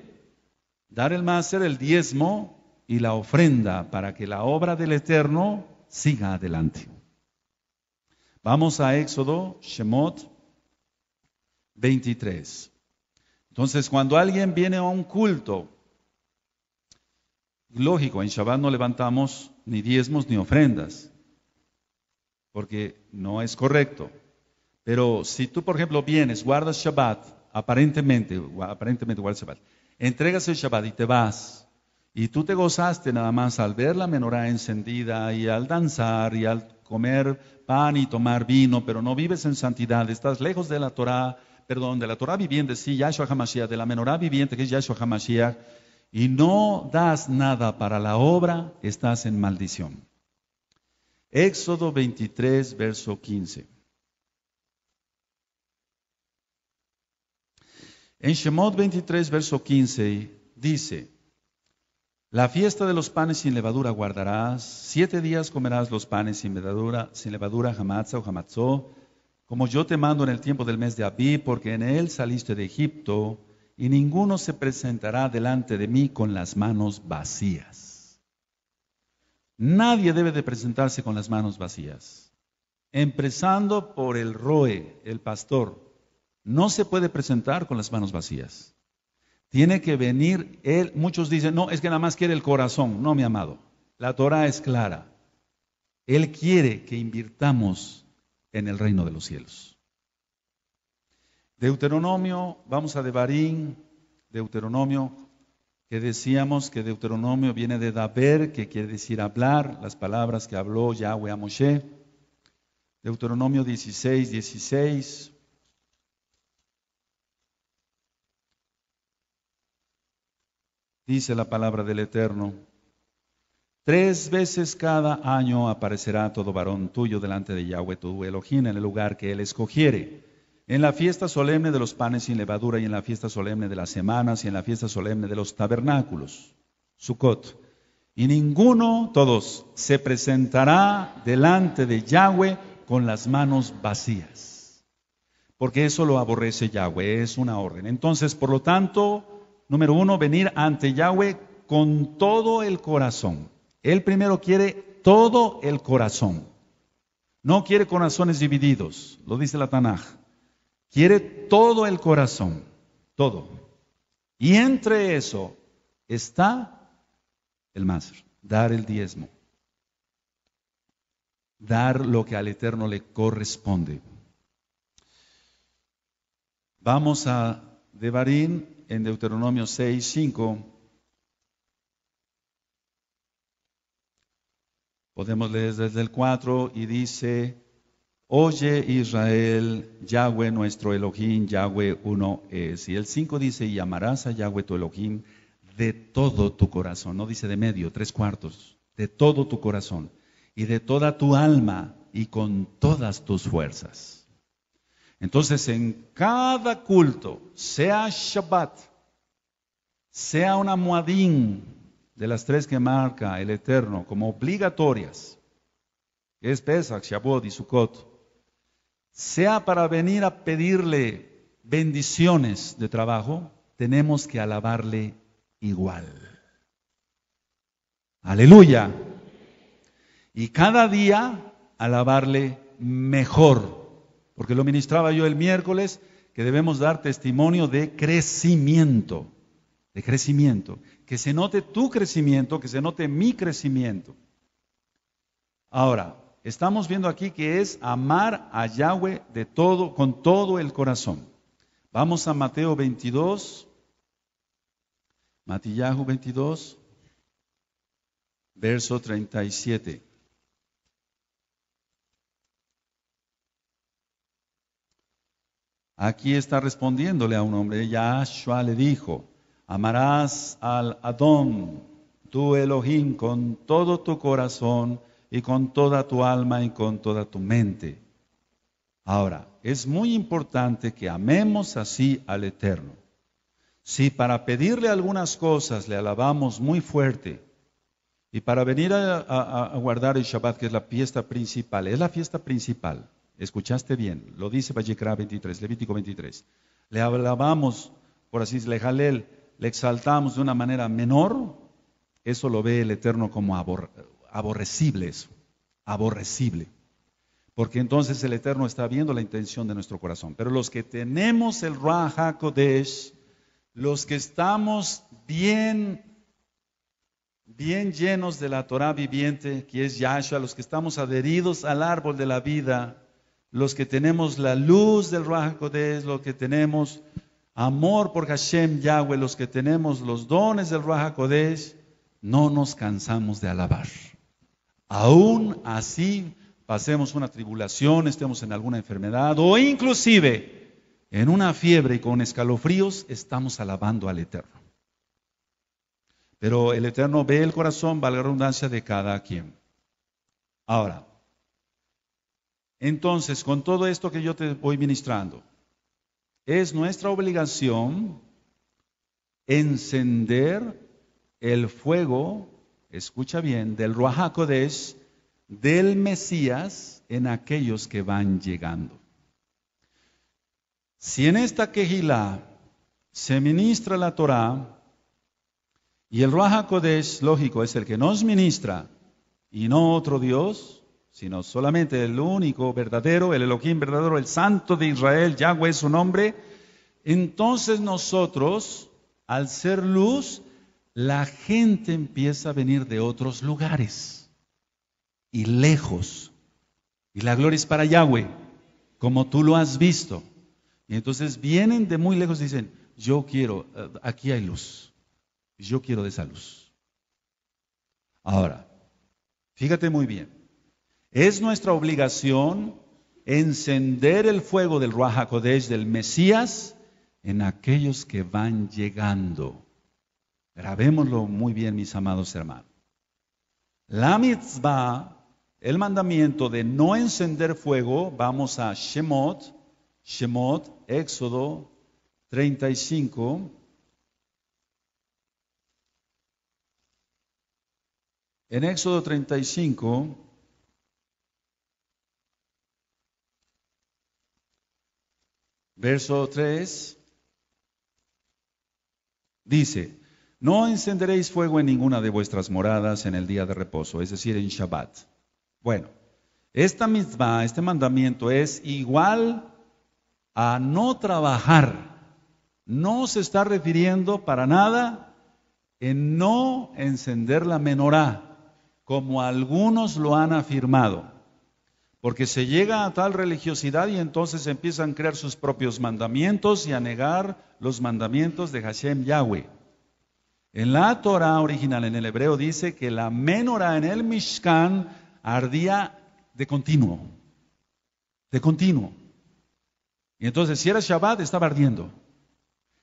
dar el máster, el diezmo y la ofrenda para que la obra del Eterno siga adelante. Vamos a Éxodo, Shemot 23. Entonces, cuando alguien viene a un culto, lógico, en Shabbat no levantamos ni diezmos ni ofrendas, porque no es correcto. Pero si tú, por ejemplo, vienes, guardas Shabbat, aparentemente, aparentemente guardas Shabbat, entregas el Shabbat y te vas, y tú te gozaste nada más al ver la menorá encendida y al danzar y al comer pan y tomar vino, pero no vives en santidad, estás lejos de la Torá, perdón, de la Torah viviente, sí, Yahshua HaMashiach, de la menorá viviente, que es Yahshua HaMashiach, y no das nada para la obra, estás en maldición. Éxodo 23, verso 15. En Shemot 23, verso 15, dice, la fiesta de los panes sin levadura guardarás, siete días comerás los panes sin levadura, sin levadura, hamatza o hamatzó, como yo te mando en el tiempo del mes de Abí, porque en él saliste de Egipto, y ninguno se presentará delante de mí con las manos vacías. Nadie debe de presentarse con las manos vacías. Empezando por el roe, el pastor, no se puede presentar con las manos vacías. Tiene que venir él. Muchos dicen, no, es que nada más quiere el corazón. No, mi amado. La Torah es clara. Él quiere que invirtamos en el reino de los cielos. Deuteronomio, vamos a Devarim, Deuteronomio, que decíamos que Deuteronomio viene de Daber, que quiere decir hablar, las palabras que habló Yahweh a Moshe. Deuteronomio 16, 16. Dice la palabra del Eterno. Tres veces cada año aparecerá todo varón tuyo delante de Yahweh tu Elohim en el lugar que él escogiere. En la fiesta solemne de los panes sin levadura y en la fiesta solemne de las semanas y en la fiesta solemne de los tabernáculos. Sukkot. Y ninguno, todos, se presentará delante de Yahweh con las manos vacías. Porque eso lo aborrece Yahweh, es una orden. Entonces, por lo tanto, número uno, venir ante Yahweh con todo el corazón él primero quiere todo el corazón. No quiere corazones divididos, lo dice la Tanaj. Quiere todo el corazón, todo. Y entre eso está el más, dar el diezmo. Dar lo que al Eterno le corresponde. Vamos a Devarim en Deuteronomio 6, 5. Podemos leer desde el 4 y dice, Oye Israel, Yahweh nuestro Elohim, Yahweh uno es. Y el 5 dice, y amarás a Yahweh tu Elohim de todo tu corazón, no dice de medio, tres cuartos, de todo tu corazón y de toda tu alma y con todas tus fuerzas. Entonces en cada culto, sea Shabbat, sea una almohadín, de las tres que marca el Eterno como obligatorias, que es Pesach, Shabbat y Sukkot, sea para venir a pedirle bendiciones de trabajo, tenemos que alabarle igual. Aleluya. Y cada día alabarle mejor, porque lo ministraba yo el miércoles, que debemos dar testimonio de crecimiento, de crecimiento que se note tu crecimiento, que se note mi crecimiento. Ahora, estamos viendo aquí que es amar a Yahweh de todo, con todo el corazón. Vamos a Mateo 22, Matillahu 22, verso 37. Aquí está respondiéndole a un hombre, Yahshua le dijo, Amarás al Adón, tu Elohim, con todo tu corazón y con toda tu alma y con toda tu mente. Ahora, es muy importante que amemos así al Eterno. Si para pedirle algunas cosas le alabamos muy fuerte, y para venir a, guardar el Shabbat, que es la fiesta principal, es la fiesta principal, escuchaste bien, lo dice Vallecra 23, Levítico 23, le alabamos, por así decirlo, Jalel, le exaltamos de una manera menor, eso lo ve el Eterno como aborrecible, eso, aborrecible. Porque entonces el Eterno está viendo la intención de nuestro corazón. Pero los que tenemos el Ruach Kodesh, los que estamos bien, bien llenos de la Torah viviente, que es Yahshua, los que estamos adheridos al árbol de la vida, los que tenemos la luz del Ruach Kodesh, los que tenemos amor por Hashem Yahweh, los que tenemos los dones del Raja Kodesh, no nos cansamos de alabar. Aún así pasemos una tribulación, estemos en alguna enfermedad o inclusive en una fiebre y con escalofríos, estamos alabando al Eterno. Pero el Eterno ve el corazón, valga la redundancia de cada quien. Ahora, entonces, con todo esto que yo te voy ministrando, es nuestra obligación encender el fuego, escucha bien, del Rahakodesh del Mesías en aquellos que van llegando. Si en esta quejila se ministra la Torah, y el Ruajacodesh, lógico, es el que nos ministra y no otro Dios, sino solamente el único verdadero, el Elohim verdadero, el Santo de Israel, Yahweh es su nombre, entonces nosotros, al ser luz, la gente empieza a venir de otros lugares y lejos. Y la gloria es para Yahweh, como tú lo has visto. Y entonces vienen de muy lejos y dicen, yo quiero, eh, aquí hay luz, yo quiero de esa luz. Ahora, fíjate muy bien, es nuestra obligación encender el fuego del Ruach del Mesías, en aquellos que van llegando. Grabémoslo muy bien, mis amados hermanos. La mitzvah, el mandamiento de no encender fuego, vamos a Shemot, Shemot, Éxodo 35. En Éxodo 35, Verso 3 dice, no encenderéis fuego en ninguna de vuestras moradas en el día de reposo, es decir, en Shabbat. Bueno, esta misma, este mandamiento es igual a no trabajar. No se está refiriendo para nada en no encender la menorá, como algunos lo han afirmado. Porque se llega a tal religiosidad y entonces empiezan a crear sus propios mandamientos y a negar los mandamientos de Hashem Yahweh. En la Torah original, en el hebreo, dice que la Menora en el Mishkan ardía de continuo. De continuo. Y entonces, si era Shabbat, estaba ardiendo.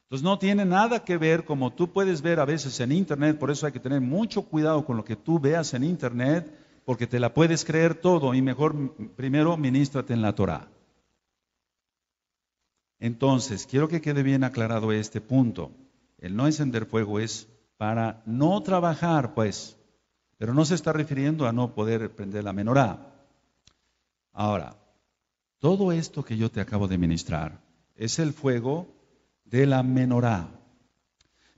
Entonces, no tiene nada que ver, como tú puedes ver a veces en Internet, por eso hay que tener mucho cuidado con lo que tú veas en Internet porque te la puedes creer todo y mejor primero ministrate en la Torah. Entonces, quiero que quede bien aclarado este punto. El no encender fuego es para no trabajar, pues, pero no se está refiriendo a no poder prender la menorá. Ahora, todo esto que yo te acabo de ministrar es el fuego de la menorá.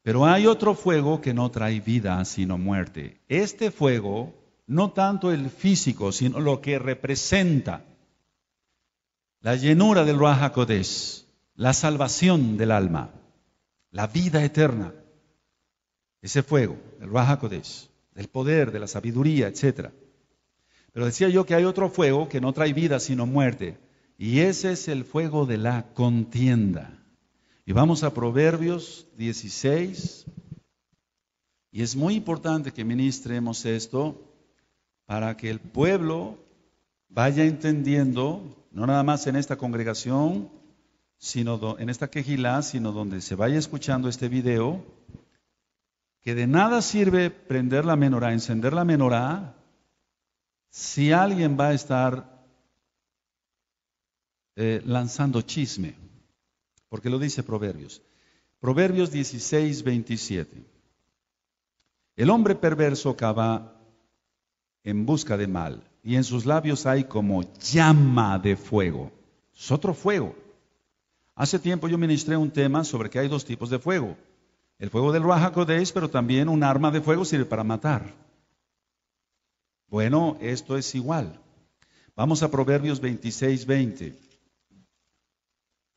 Pero hay otro fuego que no trae vida, sino muerte. Este fuego no tanto el físico, sino lo que representa la llenura del Ruach la salvación del alma, la vida eterna. Ese fuego, el Ruach el poder, de la sabiduría, etc. Pero decía yo que hay otro fuego que no trae vida sino muerte, y ese es el fuego de la contienda. Y vamos a Proverbios 16, y es muy importante que ministremos esto, para que el pueblo vaya entendiendo, no nada más en esta congregación, sino en esta quejilá, sino donde se vaya escuchando este video, que de nada sirve prender la menorá, encender la menorá, si alguien va a estar eh, lanzando chisme, porque lo dice Proverbios. Proverbios 16, 27. El hombre perverso acaba en busca de mal, y en sus labios hay como llama de fuego. Es otro fuego. Hace tiempo yo ministré un tema sobre que hay dos tipos de fuego. El fuego del Ruaja pero también un arma de fuego sirve para matar. Bueno, esto es igual. Vamos a Proverbios 26, 20.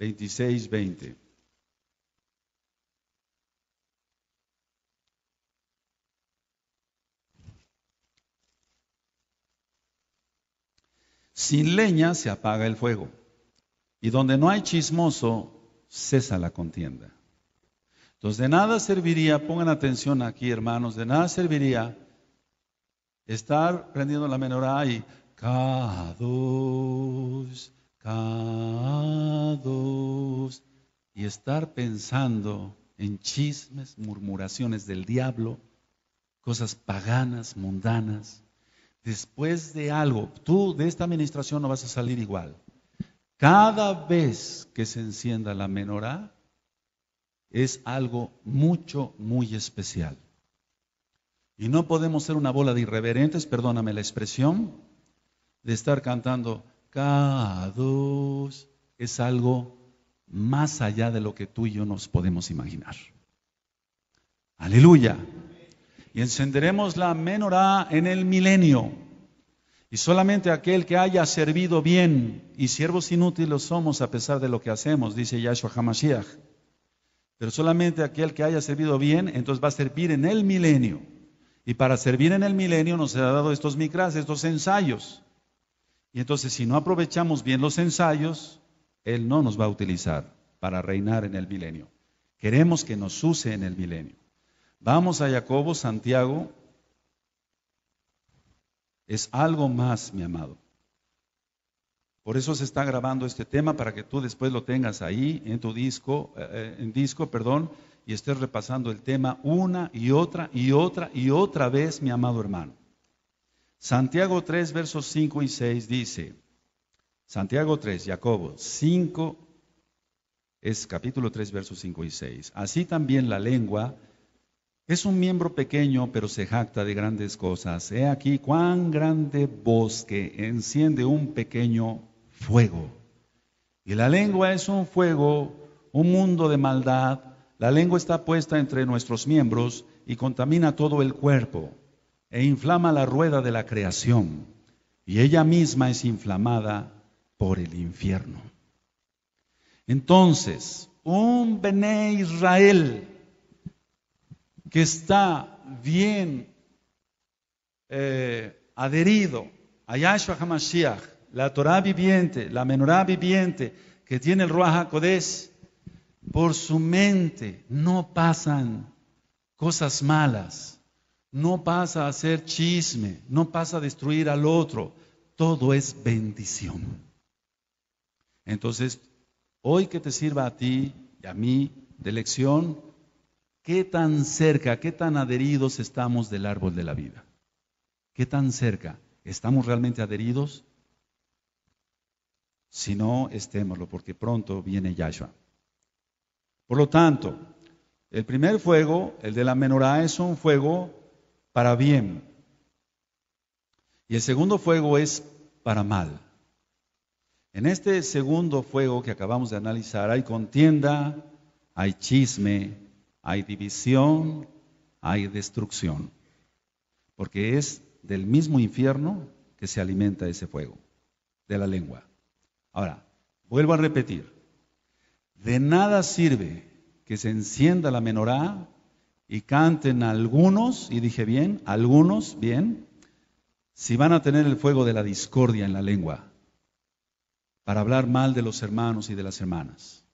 26, 20. Sin leña se apaga el fuego. Y donde no hay chismoso, cesa la contienda. Entonces, de nada serviría, pongan atención aquí, hermanos, de nada serviría estar prendiendo la menor y Cados, Cados, y estar pensando en chismes, murmuraciones del diablo, cosas paganas, mundanas después de algo, tú de esta administración no vas a salir igual. Cada vez que se encienda la menorá es algo mucho, muy especial. Y no podemos ser una bola de irreverentes, perdóname la expresión, de estar cantando Cada es algo más allá de lo que tú y yo nos podemos imaginar. Aleluya y encenderemos la menorá en el milenio. Y solamente aquel que haya servido bien, y siervos inútiles somos a pesar de lo que hacemos, dice Yahshua HaMashiach. Pero solamente aquel que haya servido bien, entonces va a servir en el milenio. Y para servir en el milenio nos ha dado estos micras, estos ensayos. Y entonces si no aprovechamos bien los ensayos, Él no nos va a utilizar para reinar en el milenio. Queremos que nos use en el milenio. Vamos a Jacobo, Santiago. Es algo más, mi amado. Por eso se está grabando este tema para que tú después lo tengas ahí en tu disco, eh, eh, en disco, perdón, y estés repasando el tema una y otra y otra y otra vez, mi amado hermano. Santiago 3, versos 5 y 6 dice, Santiago 3, Jacobo 5, es capítulo 3, versos 5 y 6. Así también la lengua es un miembro pequeño, pero se jacta de grandes cosas. He aquí cuán grande bosque enciende un pequeño fuego. Y la lengua es un fuego, un mundo de maldad. La lengua está puesta entre nuestros miembros y contamina todo el cuerpo e inflama la rueda de la creación. Y ella misma es inflamada por el infierno. Entonces, un Bené Israel que está bien eh, adherido a Yahshua HaMashiach, la Torah viviente, la menorá viviente que tiene el Ruach HaKodesh, por su mente no pasan cosas malas, no pasa a hacer chisme, no pasa a destruir al otro, todo es bendición. Entonces, hoy que te sirva a ti y a mí de lección, ¿Qué tan cerca, qué tan adheridos estamos del árbol de la vida? ¿Qué tan cerca? ¿Estamos realmente adheridos? Si no, estémoslo, porque pronto viene Yahshua. Por lo tanto, el primer fuego, el de la menorá, es un fuego para bien. Y el segundo fuego es para mal. En este segundo fuego que acabamos de analizar hay contienda, hay chisme, hay división, hay destrucción, porque es del mismo infierno que se alimenta ese fuego, de la lengua. Ahora, vuelvo a repetir, de nada sirve que se encienda la menorá y canten algunos, y dije bien, algunos, bien, si van a tener el fuego de la discordia en la lengua, para hablar mal de los hermanos y de las hermanas.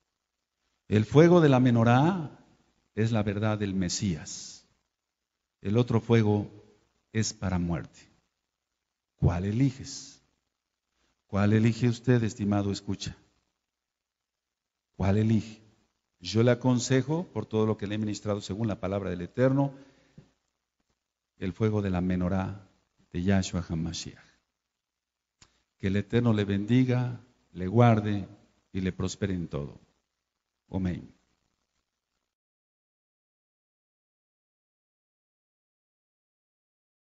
El fuego de la menorá es la verdad del Mesías. El otro fuego es para muerte. ¿Cuál eliges? ¿Cuál elige usted, estimado escucha? ¿Cuál elige? Yo le aconsejo, por todo lo que le he ministrado según la palabra del Eterno, el fuego de la menorá de Yahshua HaMashiach. Que el Eterno le bendiga, le guarde y le prospere en todo. Amén.